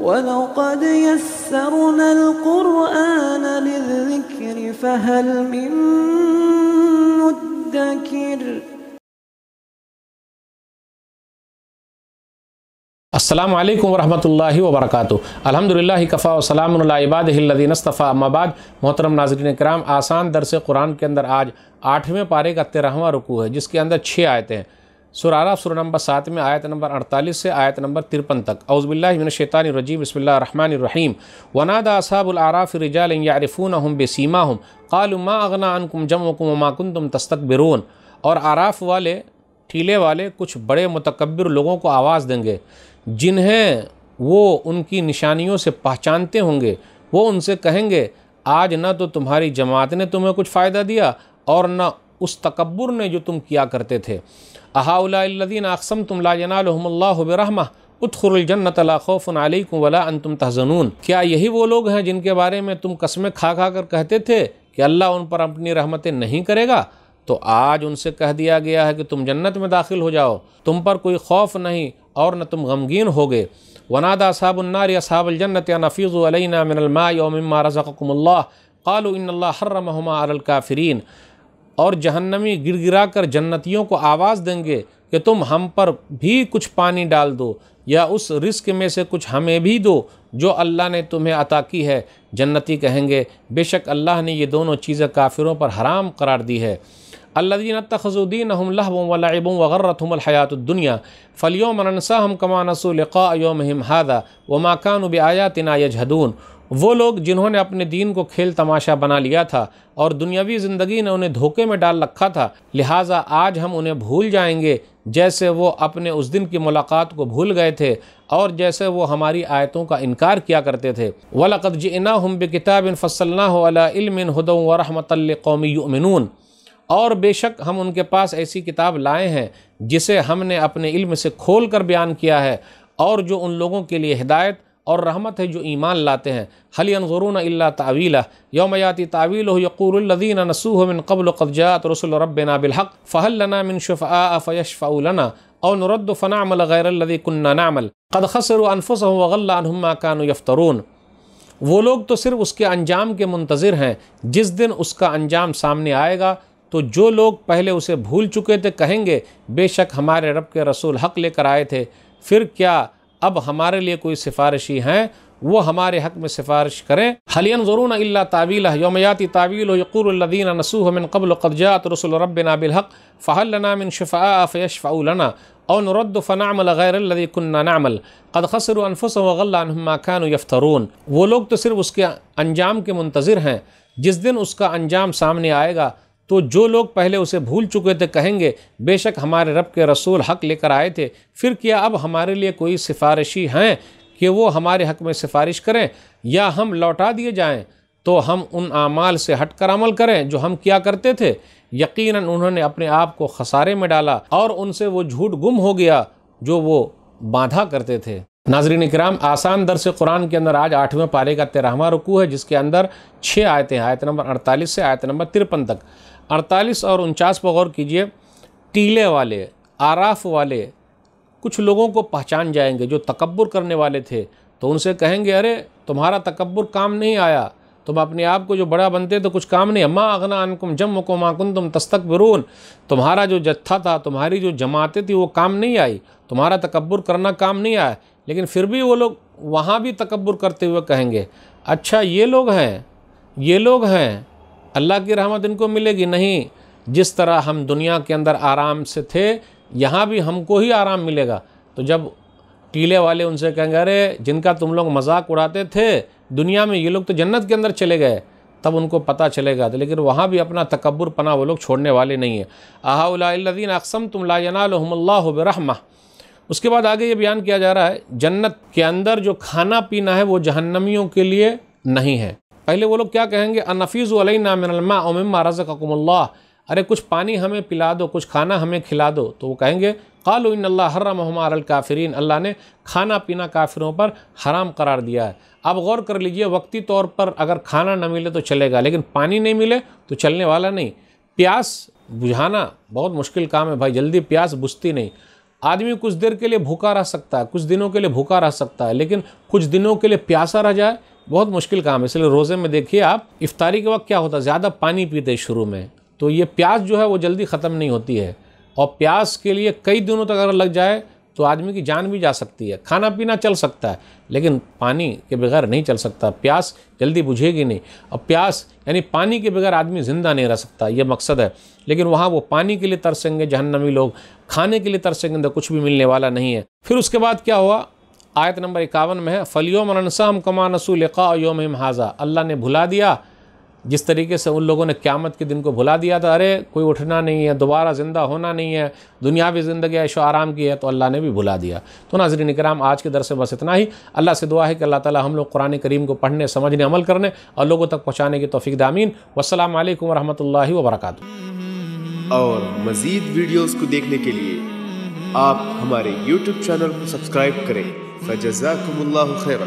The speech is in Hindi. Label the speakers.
Speaker 1: ولقد يسرنا القرآن للذكر فهل من مدكر असलम वरहमत ला वरक अलहमदिल्ला कफ़ा वसलामबादीनस्तफ़ा अम्माबाद मोहतरम नाजरन कराम आसान दरस कुरान के अंदर आज आठवें पारे का तेरहवा रुकू है जिसके अंदर छः आयतें हैं सुरारा सुर नंबर सात में आयत नंबर अड़तालीस से आयत नंबर तिरपन तक अउज़बिल्लाशैतानरजीम बसमीम वनादा असाबुलआराफ़ यारफ़ून हम बेसीमा हम कालमा अगना अनकुम जमकुम माकुन तुम तस्तकबिरून और आराफ वाले ठीले वाले कुछ बड़े मतकबर लोगों को आवाज़ देंगे जिन्हें वो उनकी निशानियों से पहचानते होंगे वो उनसे कहेंगे आज न तो तुम्हारी जमात ने तुम्हें कुछ फ़ायदा दिया और न उस तकबर ने जो तुम किया करते थे अहाउलादीन अकसम तुम लाजनाबरहमा उत्खरजन्नत खौफ़नकुम वला अन तुम तहजनून क्या यही वो लोग हैं जिनके बारे में तुम कसमें खा खा कर कहते थे कि अल्लाह उन पर अपनी रहमतें नहीं करेगा तो आज उनसे कह दिया गया है कि तुम जन्नत में दाखिल हो जाओ तुम पर कोई खौफ नहीं और न तुम गमगीन हो गए वनादा साबुन्नार या साबुलजन्नत या नफीज़ अलैना मिनलमा योम रज़क़ुमल्ला कालू इन हर्रमहमा और जहन्नमी गिरा कर जन्नतियों को आवाज़ देंगे कि तुम हम पर भी कुछ पानी डाल दो या उस रिस्क में से कुछ हमें भी दो जो अल्लाह ने तुम्हें अता की है जन्नती कहेंगे बेशक अल्लाह ने ये दोनों चीज़ें काफिरों पर हराम करार दी है अल्लादीन तखजुद्दीन हम लहबों वलाइबों दुनिया फलियो मनसा हम कमानसोलिका योम हादा व माकान आयातिना यजहदून वो लोग जिन्होंने अपने दीन को खेल तमाशा बना लिया था और दुनियावी ज़िंदगी ने उन्हें धोखे में डाल रखा था लिहाजा आज हम उन्हें भूल जाएंगे जैसे वो अपने उस दिन की मुलाकात को भूल गए थे और जैसे वो हमारी आयतों का इनकार किया करते थे वलकद जना हम बे किताब फ़सल्लामिन हदम कौमी उमिनून और बेशक हम उनके पास ऐसी किताब लाए हैं जिसे हमने अपने इल्म से खोल कर बयान किया है और जो उन लोगों के लिए हिदायत और रहमत है जो ईमान लाते हैं हलियन ग़रून अल्ला तावीला योमयाति तावील यकूलदीन नसूह मिन कबल कब्जात रसुल नाबिल हक फ़हलना मिन शफ़ा और नरद फ़नामल कन्ना नामल कद खसर अनफुस वगल्लाहम्मा कान यफ्तरून वो लोग तो सिर्फ उसके अंजाम के मुंतज़र हैं जिस दिन उसका अंजाम सामने आएगा तो जो लोग पहले उसे भूल चुके थे कहेंगे बेशक हमारे रब के रसूल हक लेकर आए थे फिर क्या अब हमारे लिए कोई सिफारिशी हैं वो हमारे हक में सिफारिश करें हलियन ज़रून अल्ला तावील योमयाति तावील यकूरदीन नसूह मिन कबल कब्जात रसुल रबना हक फ़हलना मिन शफ़ा फ़ैश फ़ाउलना और नरद फ़नामल गैरल्लि कन्नामल कद खसर अनफुस खान यफ्तरून वो लोग तो सिर्फ उसके अंजाम के मुंतज़िर हैं जिस दिन उसका अंजाम सामने आएगा तो जो लोग पहले उसे भूल चुके थे कहेंगे बेशक हमारे रब के रसूल हक लेकर आए थे फिर क्या अब हमारे लिए कोई सिफारिशी हैं कि वो हमारे हक में सिफारिश करें या हम लौटा दिए जाएं तो हम उन आमाल से हट कर अमल करें जो हम किया करते थे यकीनन उन्होंने अपने आप को खसारे में डाला और उनसे वो झूठ गुम हो गया जो वो बांधा करते थे नाजरीन कराम आसान दर से कुरान के अंदर आज आठवें पारे का तेरहवा रुकू है जिसके अंदर छः आयतें आयत नंबर अड़तालीस से आयत नंबर तिरपन तक अड़तालीस और उनचास पर गौर कीजिए टीले वाले आराफ वाले कुछ लोगों को पहचान जाएंगे जो तकबर करने वाले थे तो उनसे कहेंगे अरे तुम्हारा तकबर काम नहीं आया तुम अपने आप को जो बड़ा बनते तो कुछ काम नहीं अम्मा अगना अनकुम जम को माकुन तुम तस्तक बरून तुम्हारा जो जत्था था तुम्हारी जो जमातें थी वो काम नहीं आई तुम्हारा तकबर करना काम नहीं आया लेकिन फिर भी वो लोग वहाँ भी तकबर करते हुए कहेंगे अच्छा ये लोग हैं ये लोग हैं अल्लाह की रहमत इनको मिलेगी नहीं जिस तरह हम दुनिया के अंदर आराम से थे यहाँ भी हमको ही आराम मिलेगा तो जब टीले वाले उनसे कहेंगे अरे जिनका तुम लोग मजाक उड़ाते थे दुनिया में ये लोग तो जन्नत के अंदर चले गए तब उनको पता चलेगा तो लेकिन वहाँ भी अपना तकबर पना वो लोग छोड़ने वाले नहीं है आहाउलादीन अकसम तुम लाजनाल्ला उसके बाद आगे ये बयान किया जा रहा है जन्नत के अंदर जो खाना पीना है वो जहन्नमियों के लिए नहीं है पहले वो लोग क्या कहेंगे अनफीज़ अलैना मिनलमा उम्मा रज़ककुमुल्लाह अरे कुछ पानी हमें पिला दो कुछ खाना हमें खिला दो तो वो कहेंगे कालू इन अल्लाह हर्रमहमार काफ़रीन अल्लाह ने खाना पीना काफिरों पर हराम करार दिया है अब गौर कर लीजिए वक्ती तौर पर अगर खाना ना मिले तो चलेगा लेकिन पानी नहीं मिले तो चलने वाला नहीं प्यास बुझाना बहुत मुश्किल काम है भाई जल्दी प्यास बुझती नहीं आदमी कुछ देर के लिए भूखा रह सकता है कुछ दिनों के लिए भूखा रह सकता है लेकिन कुछ दिनों के लिए प्यासा रह जाए बहुत मुश्किल काम है इसलिए रोज़े में देखिए आप इफ्तारी के वक्त क्या होता है ज़्यादा पानी पीते शुरू में तो ये प्यास जो है वो जल्दी ख़त्म नहीं होती है और प्यास के लिए कई दिनों तक अगर लग जाए तो आदमी की जान भी जा सकती है खाना पीना चल सकता है लेकिन पानी के बगैर नहीं चल सकता प्यास जल्दी बुझेगी नहीं और प्यास यानी पानी के बगैर आदमी ज़िंदा नहीं रह सकता ये मकसद है लेकिन वहाँ वो पानी के लिए तरसेंगे जहन्नमी लोग खाने के लिए तरसेंगे तो कुछ भी मिलने वाला नहीं है फिर उसके बाद क्या हुआ आयत नंबर इक्यावन में है फलियो अनसम कमा नसूलका योम हाजा अल्लाह ने भुला दिया जिस तरीके से उन लोगों ने क्यामत के दिन को भुला दिया था अरे कोई उठना नहीं है दोबारा ज़िंदा होना नहीं है दुनियावी ज़िंदगी ऐशो आराम की है तो अल्लाह ने भी भुला दिया तो नाजरीन कराम आज के दर से बस इतना ही अल्लाह से दुआ है कि अल्लाह ताला हम लोग कुरान करीम को पढ़ने समझने अमल करने और लोगों तक पहुँचाने की तोफ़ी दामीन वालकम वरहमल वबरक और मज़ीद वीडियोज़ को देखने के लिए आप हमारे यूट्यूब चैनल को सब्सक्राइब करें فجزاكم الله خيرا